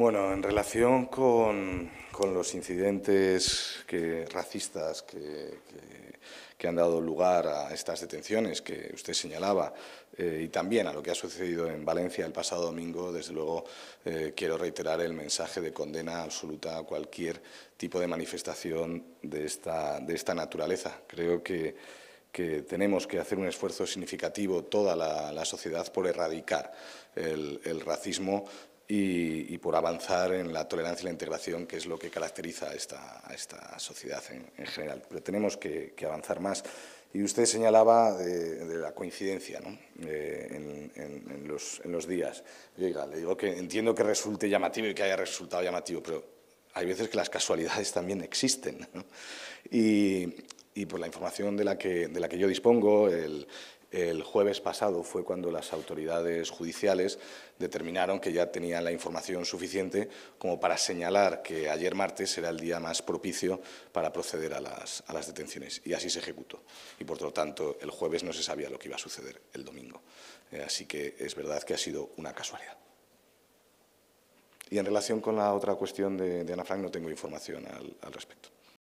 Bueno, en relación con, los incidentes racistas que, han dado lugar a estas detenciones que usted señalaba eh, y también a lo que ha sucedido en Valencia el pasado domingo, desde luego eh, quiero reiterar el mensaje de condena absoluta a cualquier tipo de manifestación de esta, de esta naturaleza. Creo que, tenemos que hacer un esfuerzo significativo toda la, sociedad por erradicar el racismo y, por avanzar en la tolerancia y la integración, que es lo que caracteriza a esta, esta sociedad en, general. Pero tenemos que, avanzar más. Y usted señalaba de, la coincidencia ¿no? Eh, en, los, días. Oiga, le digo que entiendo que resulte llamativo y que haya resultado llamativo, pero hay veces que las casualidades también existen. Y, y por la información de la que, de la que yo dispongo, el, el jueves pasado fue cuando las autoridades judiciales determinaron que ya tenían la información suficiente como para señalar que ayer martes era el día más propicio para proceder a las, detenciones. Y así se ejecutó. Y por lo tanto, el jueves no se sabía lo que iba a suceder el domingo. Eh, así que es verdad que ha sido una casualidad. Y en relación con la otra cuestión de, Ana Frank no tengo información al respecto.